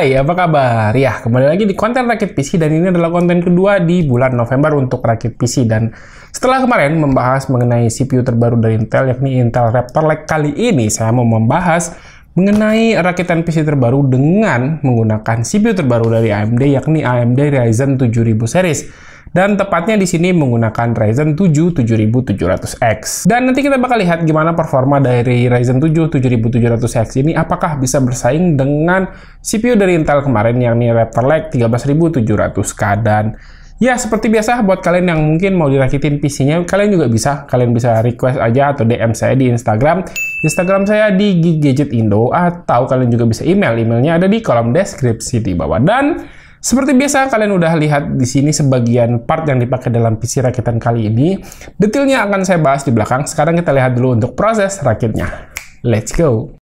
Hai, apa kabar? Ya, kembali lagi di konten Rakit PC dan ini adalah konten kedua di bulan November untuk Rakit PC dan setelah kemarin membahas mengenai CPU terbaru dari Intel yakni Intel Raptor Lake kali ini saya mau membahas mengenai rakitan PC terbaru dengan menggunakan CPU terbaru dari AMD yakni AMD Ryzen 7000 series dan tepatnya di sini menggunakan Ryzen 7 7700X. Dan nanti kita bakal lihat gimana performa dari Ryzen 7 7700X ini apakah bisa bersaing dengan CPU dari Intel kemarin yang ini Raptor Lake 13700K dan Ya, seperti biasa buat kalian yang mungkin mau dirakitin PC-nya, kalian juga bisa. Kalian bisa request aja atau DM saya di Instagram. Instagram saya di Gadget Indo atau kalian juga bisa email. Emailnya ada di kolom deskripsi di bawah. Dan seperti biasa, kalian udah lihat di sini sebagian part yang dipakai dalam PC rakitan kali ini. Detailnya akan saya bahas di belakang. Sekarang kita lihat dulu untuk proses rakitnya. Let's go!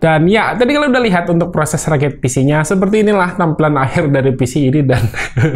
Dan ya, tadi kalian udah lihat untuk proses rakit PC-nya, seperti inilah tampilan akhir dari PC ini dan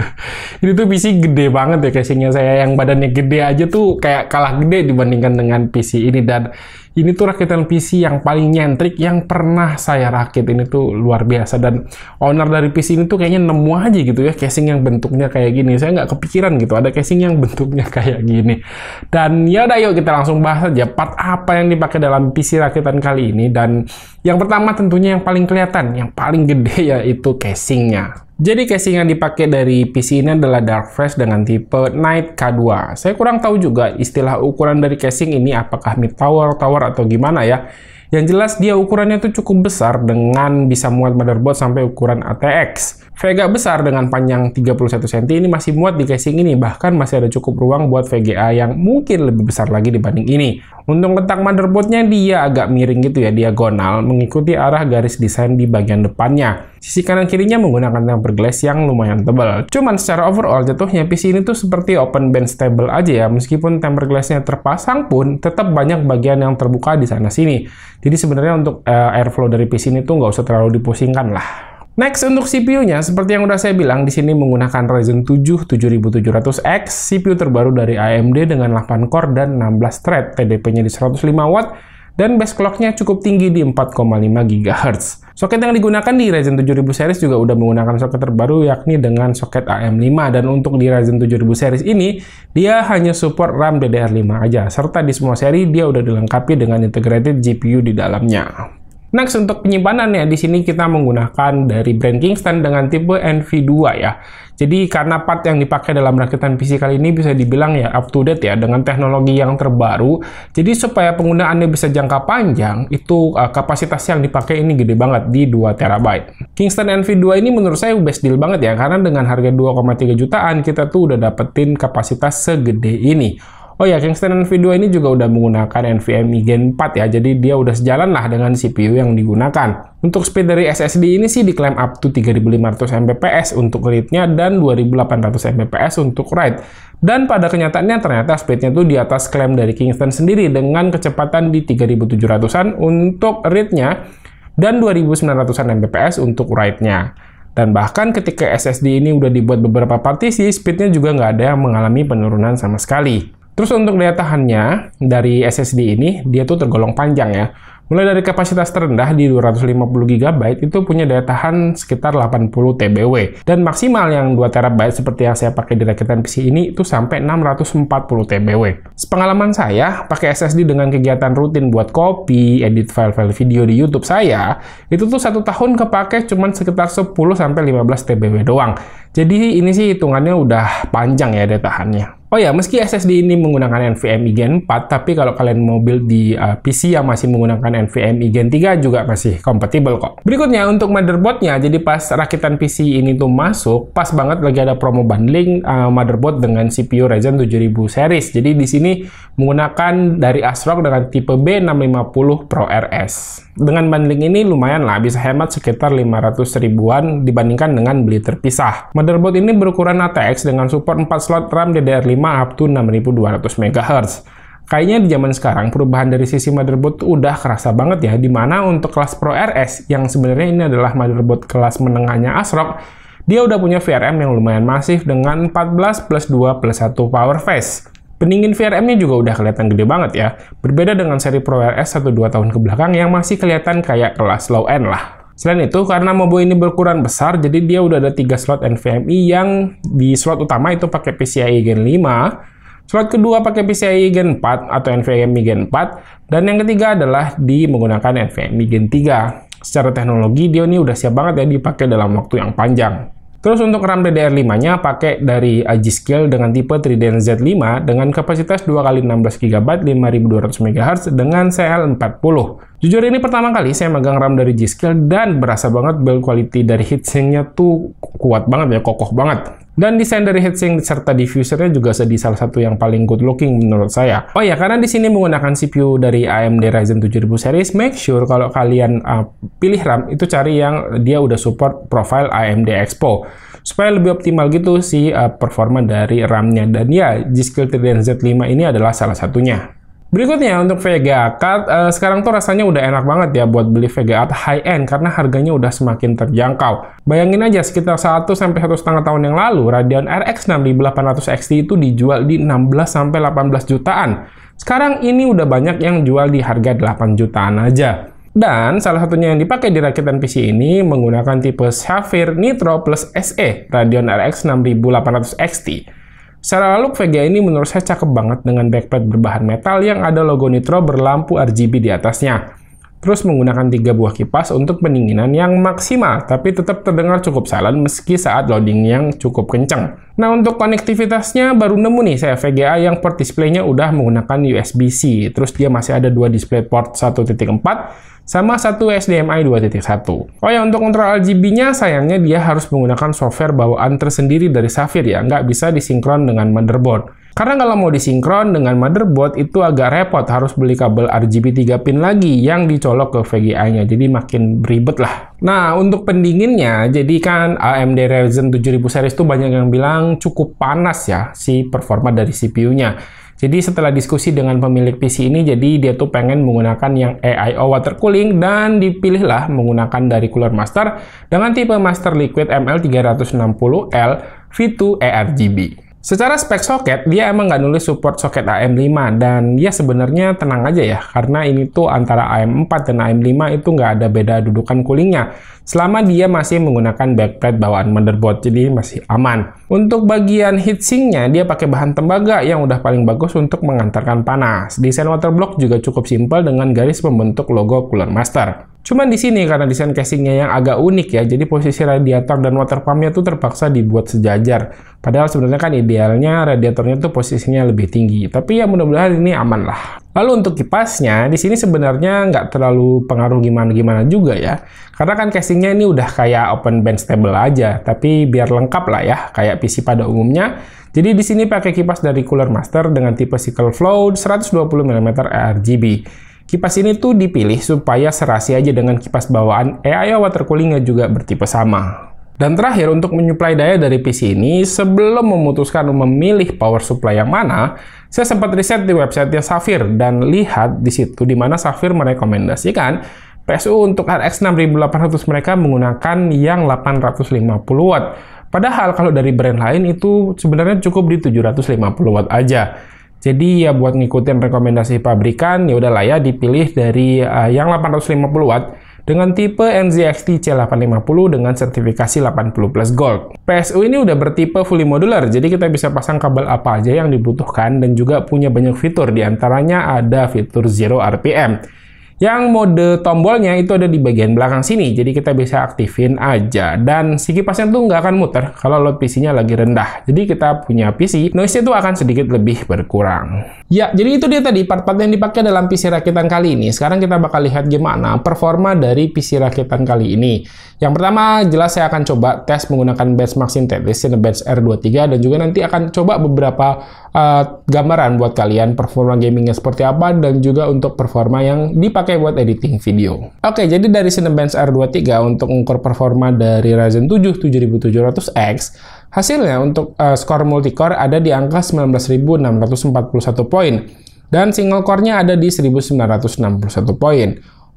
ini tuh PC gede banget ya casingnya saya yang badannya gede aja tuh kayak kalah gede dibandingkan dengan PC ini dan ini tuh rakitan PC yang paling nyentrik yang pernah saya rakit. Ini tuh luar biasa dan owner dari PC ini tuh kayaknya nemu aja gitu ya casing yang bentuknya kayak gini. Saya nggak kepikiran gitu ada casing yang bentuknya kayak gini. Dan ya udah yuk kita langsung bahas aja part apa yang dipakai dalam PC rakitan kali ini dan yang pertama tentunya yang paling kelihatan, yang paling gede yaitu casingnya. Jadi casing yang dipakai dari PC ini adalah Dark Fresh dengan tipe Night K2. Saya kurang tahu juga istilah ukuran dari casing ini apakah mid tower, tower atau gimana ya. Yang jelas dia ukurannya tuh cukup besar dengan bisa muat motherboard sampai ukuran ATX. Vega besar dengan panjang 31 cm ini masih muat di casing ini, bahkan masih ada cukup ruang buat VGA yang mungkin lebih besar lagi dibanding ini. Untuk letak motherboardnya dia agak miring gitu ya, diagonal, mengikuti arah garis desain di bagian depannya. Sisi kanan kirinya menggunakan tempered glass yang lumayan tebal. Cuman secara overall jatuhnya PC ini tuh seperti open bench stable aja ya, meskipun tempered glassnya terpasang pun tetap banyak bagian yang terbuka di sana sini. Jadi sebenarnya untuk uh, airflow dari PC ini tuh nggak usah terlalu dipusingkan lah. Next untuk CPU-nya, seperti yang udah saya bilang, di sini menggunakan Ryzen 7 7700X, CPU terbaru dari AMD dengan 8 core dan 16 thread, TDP-nya di 105 watt, dan base clock-nya cukup tinggi di 4,5 GHz. Soket yang digunakan di Ryzen 7000 series juga udah menggunakan soket terbaru yakni dengan soket AM5 dan untuk di Ryzen 7000 series ini dia hanya support RAM DDR5 aja serta di semua seri dia udah dilengkapi dengan integrated GPU di dalamnya. Next untuk penyimpanannya di sini kita menggunakan dari brand Kingston dengan tipe NV2 ya. Jadi karena part yang dipakai dalam rakitan PC kali ini bisa dibilang ya up to date ya dengan teknologi yang terbaru. Jadi supaya penggunaannya bisa jangka panjang itu uh, kapasitas yang dipakai ini gede banget di 2 terabyte. Kingston NV2 ini menurut saya best deal banget ya karena dengan harga 2,3 jutaan kita tuh udah dapetin kapasitas segede ini. Oh ya, Kingston Nvidia ini juga udah menggunakan NVMe Gen 4 ya, jadi dia udah sejalan lah dengan CPU yang digunakan. Untuk speed dari SSD ini sih diklaim up to 3500 Mbps untuk read-nya dan 2800 Mbps untuk write. Dan pada kenyataannya ternyata speednya tuh di atas klaim dari Kingston sendiri dengan kecepatan di 3700-an untuk read-nya dan 2900-an Mbps untuk write-nya. Dan bahkan ketika SSD ini udah dibuat beberapa partisi, speednya juga nggak ada yang mengalami penurunan sama sekali. Terus untuk daya tahannya dari SSD ini, dia tuh tergolong panjang ya. Mulai dari kapasitas terendah di 250GB itu punya daya tahan sekitar 80 TBW. Dan maksimal yang 2TB seperti yang saya pakai di rakitan PC ini itu sampai 640 TBW. Sepengalaman saya, pakai SSD dengan kegiatan rutin buat copy, edit file-file video di YouTube saya, itu tuh satu tahun kepake cuman sekitar 10-15 TBW doang. Jadi ini sih hitungannya udah panjang ya daya tahannya. Oh ya, meski SSD ini menggunakan NVMe Gen 4, tapi kalau kalian mau build di uh, PC yang masih menggunakan NVMe Gen 3 juga masih kompatibel kok. Berikutnya untuk motherboardnya, jadi pas rakitan PC ini tuh masuk, pas banget lagi ada promo bundling uh, motherboard dengan CPU Ryzen 7000 series. Jadi di sini menggunakan dari ASRock dengan tipe B650 Pro RS. Dengan bundling ini lumayan lah, bisa hemat sekitar 500 ribuan dibandingkan dengan beli terpisah. Motherboard ini berukuran ATX dengan support 4 slot RAM DDR5 up to 6200 MHz. Kayaknya di zaman sekarang perubahan dari sisi motherboard udah kerasa banget ya, dimana untuk kelas Pro RS yang sebenarnya ini adalah motherboard kelas menengahnya ASRock, dia udah punya VRM yang lumayan masif dengan 14 plus 2 plus 1 power phase. Pendingin VRM-nya juga udah kelihatan gede banget ya, berbeda dengan seri Pro RS 1-2 tahun kebelakang yang masih kelihatan kayak kelas low-end lah. Selain itu, karena Mobo ini berukuran besar, jadi dia udah ada 3 slot NVMe yang di slot utama itu pakai PCIe Gen 5, slot kedua pakai PCIe Gen 4 atau NVMe Gen 4, dan yang ketiga adalah di menggunakan NVMe Gen 3. Secara teknologi, dia ini udah siap banget ya dipakai dalam waktu yang panjang. Terus untuk RAM DDR5-nya pakai dari AG Skill dengan tipe Trident Z5 dengan kapasitas 2 kali 16 5200MHz dengan CL40. Jujur ini pertama kali saya megang RAM dari G-Skill dan berasa banget build quality dari heatsinknya tuh kuat banget ya, kokoh banget. Dan desain dari heatsink serta diffusernya juga jadi salah satu yang paling good looking menurut saya. Oh ya, karena di sini menggunakan CPU dari AMD Ryzen 7000 series, make sure kalau kalian uh, pilih RAM itu cari yang dia udah support profile AMD Expo supaya lebih optimal gitu si uh, performa dari RAM-nya. Dan ya, G-Skill Z5 ini adalah salah satunya. Berikutnya untuk Vega Art, uh, eh, sekarang tuh rasanya udah enak banget ya buat beli Vega Art high end karena harganya udah semakin terjangkau. Bayangin aja sekitar 1 sampai satu setengah tahun yang lalu Radeon RX 6800 XT itu dijual di 16 sampai 18 jutaan. Sekarang ini udah banyak yang jual di harga 8 jutaan aja. Dan salah satunya yang dipakai di rakitan PC ini menggunakan tipe Sapphire Nitro Plus SE Radeon RX 6800 XT. Secara look VGA ini menurut saya cakep banget dengan backplate berbahan metal yang ada logo Nitro berlampu RGB di atasnya. Terus menggunakan tiga buah kipas untuk pendinginan yang maksimal, tapi tetap terdengar cukup silent meski saat loading yang cukup kencang. Nah untuk konektivitasnya baru nemu nih saya VGA yang port display-nya udah menggunakan USB-C, terus dia masih ada dua display port 1.4 sama satu HDMI 2.1. Oh ya, untuk kontrol RGB-nya sayangnya dia harus menggunakan software bawaan tersendiri dari Safir ya, nggak bisa disinkron dengan motherboard. Karena kalau mau disinkron dengan motherboard itu agak repot, harus beli kabel RGB 3 pin lagi yang dicolok ke VGA-nya, jadi makin ribet lah. Nah, untuk pendinginnya, jadi kan AMD Ryzen 7000 series itu banyak yang bilang cukup panas ya si performa dari CPU-nya. Jadi setelah diskusi dengan pemilik PC ini, jadi dia tuh pengen menggunakan yang AIO water cooling dan dipilihlah menggunakan dari Cooler Master dengan tipe Master Liquid ML360L V2 ARGB. Secara spek soket, dia emang nggak nulis support soket AM5 dan ya sebenarnya tenang aja ya, karena ini tuh antara AM4 dan AM5 itu nggak ada beda dudukan coolingnya, selama dia masih menggunakan backplate bawaan motherboard, jadi masih aman. Untuk bagian heatsinknya, dia pakai bahan tembaga yang udah paling bagus untuk mengantarkan panas. Desain waterblock juga cukup simpel dengan garis pembentuk logo Cooler Master. Cuman di sini karena desain casingnya yang agak unik ya, jadi posisi radiator dan water pumpnya tuh terpaksa dibuat sejajar. Padahal sebenarnya kan idealnya radiatornya tuh posisinya lebih tinggi. Tapi ya mudah-mudahan ini aman lah. Lalu untuk kipasnya, di sini sebenarnya nggak terlalu pengaruh gimana-gimana juga ya. Karena kan casingnya ini udah kayak open band stable aja, tapi biar lengkap lah ya, kayak PC pada umumnya. Jadi di sini pakai kipas dari Cooler Master dengan tipe Cycle Flow 120 mm RGB. Kipas ini tuh dipilih supaya serasi aja dengan kipas bawaan AIO water coolingnya juga bertipe sama. Dan terakhir, untuk menyuplai daya dari PC ini, sebelum memutuskan memilih power supply yang mana, saya sempat riset di websitenya Safir dan lihat di situ di mana Safir merekomendasikan PSU untuk RX 6800 mereka menggunakan yang 850 watt. Padahal kalau dari brand lain itu sebenarnya cukup di 750 watt aja. Jadi ya buat ngikutin rekomendasi pabrikan, ya udah lah ya dipilih dari uh, yang 850 watt dengan tipe NZXT C850 dengan sertifikasi 80 plus gold. PSU ini udah bertipe fully modular, jadi kita bisa pasang kabel apa aja yang dibutuhkan dan juga punya banyak fitur, diantaranya ada fitur zero RPM. Yang mode tombolnya itu ada di bagian belakang sini, jadi kita bisa aktifin aja. Dan si kipasnya tuh nggak akan muter kalau load PC-nya lagi rendah. Jadi kita punya PC, noise-nya tuh akan sedikit lebih berkurang. Ya, jadi itu dia tadi part-part yang dipakai dalam PC rakitan kali ini. Sekarang kita bakal lihat gimana performa dari PC rakitan kali ini. Yang pertama, jelas saya akan coba tes menggunakan benchmark sintetis Cinebench R23 dan juga nanti akan coba beberapa uh, gambaran buat kalian performa gamingnya seperti apa dan juga untuk performa yang dipakai buat editing video. Oke, jadi dari Cinebench R23 untuk mengukur performa dari Ryzen 7 7700X, hasilnya untuk uh, skor multicore ada di angka 19.641 poin dan single core-nya ada di 1961 poin.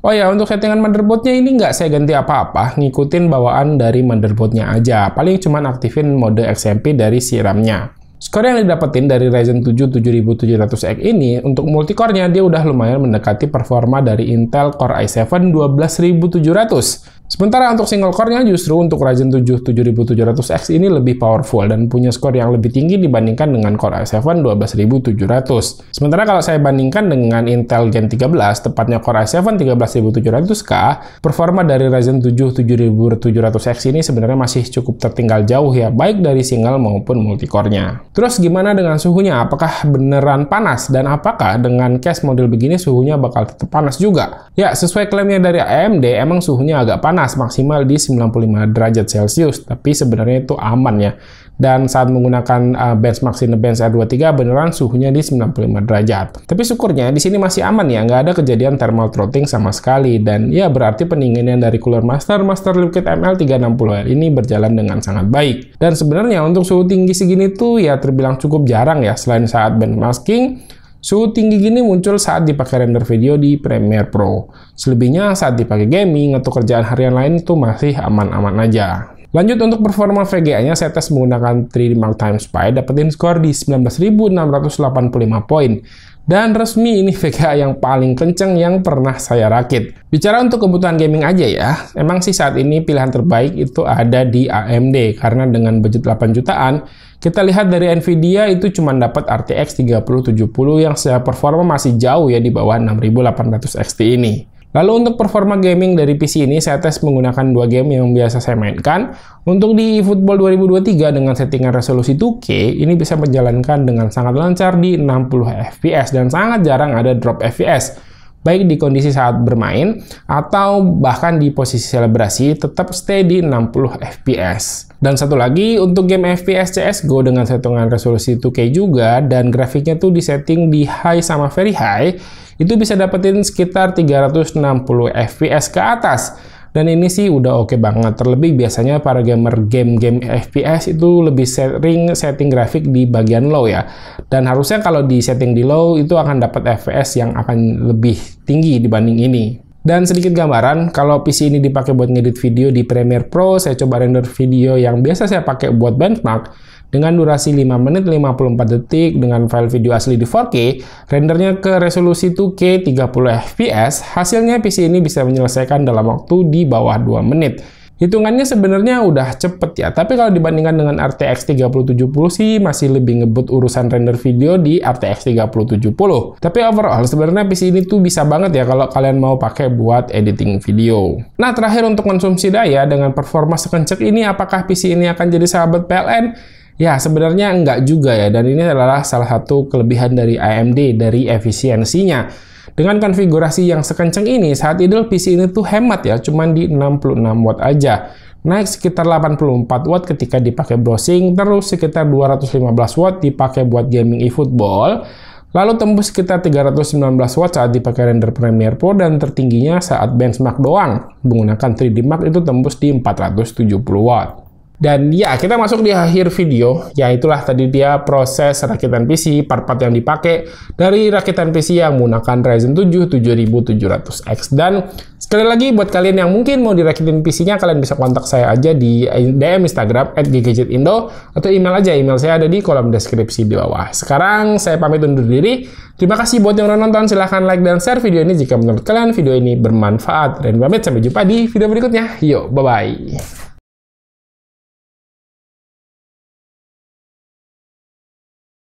Oh ya, untuk settingan motherboardnya ini nggak saya ganti apa-apa, ngikutin bawaan dari motherboardnya aja. Paling cuman aktifin mode XMP dari si RAM-nya. Skor yang didapetin dari Ryzen 7 7700X ini, untuk multicore-nya dia udah lumayan mendekati performa dari Intel Core i7 12700. Sementara untuk single core-nya justru untuk Ryzen 7 7700X ini lebih powerful dan punya skor yang lebih tinggi dibandingkan dengan Core i7 12700. Sementara kalau saya bandingkan dengan Intel Gen 13, tepatnya Core i7 13700K, performa dari Ryzen 7 7700X ini sebenarnya masih cukup tertinggal jauh ya, baik dari single maupun multicore-nya. Terus gimana dengan suhunya? Apakah beneran panas? Dan apakah dengan case model begini suhunya bakal tetap panas juga? Ya, sesuai klaimnya dari AMD, emang suhunya agak panas, maksimal di 95 derajat Celcius. Tapi sebenarnya itu aman ya dan saat menggunakan uh, benchmark Cinebench R23 beneran suhunya di 95 derajat. Tapi syukurnya di sini masih aman ya, nggak ada kejadian thermal throttling sama sekali dan ya berarti pendinginan dari Cooler Master Master Liquid ML360L ini berjalan dengan sangat baik. Dan sebenarnya untuk suhu tinggi segini tuh ya terbilang cukup jarang ya selain saat benchmarking Suhu tinggi gini muncul saat dipakai render video di Premiere Pro. Selebihnya saat dipakai gaming atau kerjaan harian lain itu masih aman-aman aja. Lanjut untuk performa VGA-nya, saya tes menggunakan 3D Mark Time Spy, dapetin skor di 19.685 poin. Dan resmi ini VGA yang paling kenceng yang pernah saya rakit. Bicara untuk kebutuhan gaming aja ya, emang sih saat ini pilihan terbaik itu ada di AMD, karena dengan budget 8 jutaan, kita lihat dari Nvidia itu cuma dapat RTX 3070 yang secara performa masih jauh ya di bawah 6800 XT ini. Lalu untuk performa gaming dari PC ini saya tes menggunakan dua game yang biasa saya mainkan. Untuk di eFootball 2023 dengan settingan resolusi 2K ini bisa menjalankan dengan sangat lancar di 60 fps dan sangat jarang ada drop fps baik di kondisi saat bermain atau bahkan di posisi selebrasi tetap stay di 60 fps. Dan satu lagi untuk game FPS CSGO dengan settingan resolusi 2K juga dan grafiknya tuh disetting di high sama very high itu bisa dapetin sekitar 360 fps ke atas dan ini sih udah oke okay banget terlebih biasanya para gamer game-game FPS itu lebih sering setting grafik di bagian low ya dan harusnya kalau di setting di low itu akan dapat FPS yang akan lebih tinggi dibanding ini dan sedikit gambaran, kalau PC ini dipakai buat ngedit video di Premiere Pro, saya coba render video yang biasa saya pakai buat benchmark, dengan durasi 5 menit 54 detik dengan file video asli di 4K, rendernya ke resolusi 2K 30 fps, hasilnya PC ini bisa menyelesaikan dalam waktu di bawah 2 menit. Hitungannya sebenarnya udah cepet ya, tapi kalau dibandingkan dengan RTX 3070 sih masih lebih ngebut urusan render video di RTX 3070. Tapi overall sebenarnya PC ini tuh bisa banget ya kalau kalian mau pakai buat editing video. Nah terakhir untuk konsumsi daya dengan performa sekencek ini apakah PC ini akan jadi sahabat PLN? Ya, sebenarnya enggak juga ya. Dan ini adalah salah satu kelebihan dari AMD dari efisiensinya. Dengan konfigurasi yang sekencang ini, saat idle PC ini tuh hemat ya, cuman di 66 watt aja. Naik sekitar 84 watt ketika dipakai browsing, terus sekitar 215 watt dipakai buat gaming eFootball, lalu tembus sekitar 319 watt saat dipakai render Premiere Pro dan tertingginya saat benchmark doang. Menggunakan 3D Mark itu tembus di 470 watt. Dan ya, kita masuk di akhir video, ya itulah tadi dia proses rakitan PC, part-part yang dipakai dari rakitan PC yang menggunakan Ryzen 7 7700X. Dan sekali lagi, buat kalian yang mungkin mau dirakitin PC-nya, kalian bisa kontak saya aja di DM Instagram at @gadgetindo atau email aja, email saya ada di kolom deskripsi di bawah. Sekarang saya pamit undur diri. Terima kasih buat yang udah nonton, silahkan like dan share video ini jika menurut kalian video ini bermanfaat. Dan pamit, sampai jumpa di video berikutnya. Yuk, bye-bye.